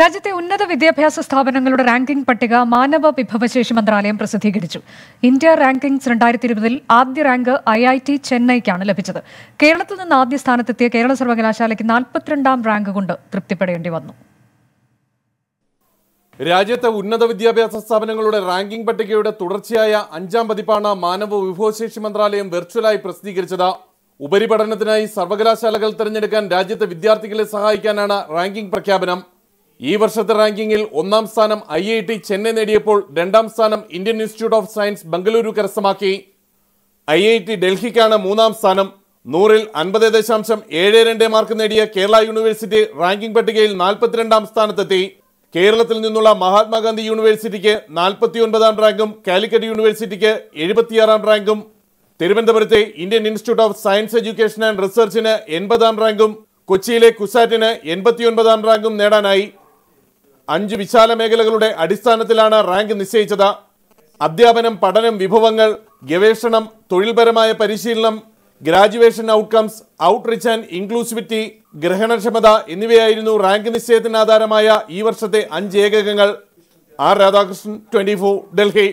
രാജ്യത്തെ ഉന്നത വിദ്യാഭ്യാസ സ്ഥാപനങ്ങളുടെ റാങ്കിംഗ് പട്ടിക മാനവ വിഭവശേഷി മന്ത്രാലയം പ്രസിദ്ധീകരിച്ചു ഇന്ത്യ റാങ്കിംഗ്സ് രണ്ടായിരത്തി ഇരുപതിൽ ആദ്യ റാങ്ക് ഐ ഐ ടി ചെന്നൈക്കാണ് ലഭിച്ചത് കേരളത്തിൽ നിന്ന് ആദ്യ സ്ഥാനത്തെത്തിയ കേരള സർവകലാശാലയ്ക്ക് നാൽപ്പത്തിരണ്ടാം റാങ്ക് കൊണ്ട് തൃപ്തിപ്പെടേണ്ടി വന്നു രാജ്യത്തെ ഉന്നത വിദ്യാഭ്യാസ സ്ഥാപനങ്ങളുടെ റാങ്കിംഗ് പട്ടികയുടെ തുടർച്ചയായ അഞ്ചാം പതിപ്പാണ് മാനവ വിഭവശേഷി മന്ത്രാലയം വെർച്വലായി പ്രസിദ്ധീകരിച്ചത് ഉപരിപഠനത്തിനായി സർവകലാശാലകൾ തിരഞ്ഞെടുക്കാൻ രാജ്യത്തെ വിദ്യാർത്ഥികളെ സഹായിക്കാനാണ് റാങ്കിംഗ് പ്രഖ്യാപനം ഈ വർഷത്തെ റാങ്കിങ്ങിൽ ഒന്നാം സ്ഥാനം ഐ ഐ ടി ചെന്നൈ നേടിയപ്പോൾ രണ്ടാം സ്ഥാനം Indian institute of science Bengaluru കരസ്ഥമാക്കി ഐ ഐ ടി ഡൽഹിക്കാണ് മൂന്നാം സ്ഥാനം നൂറിൽ അൻപത് ദശാംശം ഏഴ് രണ്ട് മാർക്ക് നേടിയ കേരള യൂണിവേഴ്സിറ്റി റാങ്കിംഗ് പട്ടികയിൽ നാൽപ്പത്തിരണ്ടാം സ്ഥാനത്തെത്തി കേരളത്തിൽ നിന്നുള്ള മഹാത്മാഗാന്ധി യൂണിവേഴ്സിറ്റിക്ക് നാൽപ്പത്തി ഒൻപതാം റാങ്കും കാലിക്കറ്റ് യൂണിവേഴ്സിറ്റിക്ക് എഴുപത്തിയാറാം റാങ്കും തിരുവനന്തപുരത്തെ Indian institute of science education and റിസർച്ചിന് എൺപതാം റാങ്കും കൊച്ചിയിലെ കുസാറ്റിന് എൺപത്തിയൊൻപതാം റാങ്കും നേടാനായി അഞ്ച് വിശാല മേഖലകളുടെ അടിസ്ഥാനത്തിലാണ് റാങ്ക് നിശ്ചയിച്ചത് അധ്യാപനം പഠനം വിഭവങ്ങൾ ഗവേഷണം തൊഴിൽപരമായ പരിശീലനം graduation outcomes outreach and inclusivity ഗ്രഹണക്ഷമത എന്നിവയായിരുന്നു റാങ്ക് നിശ്ചയത്തിന് ആധാരമായ ഈ വർഷത്തെ അഞ്ച് ഏകകങ്ങൾ ആർ രാധാകൃഷ്ണൻ ട്വൻറ്റി ഡൽഹി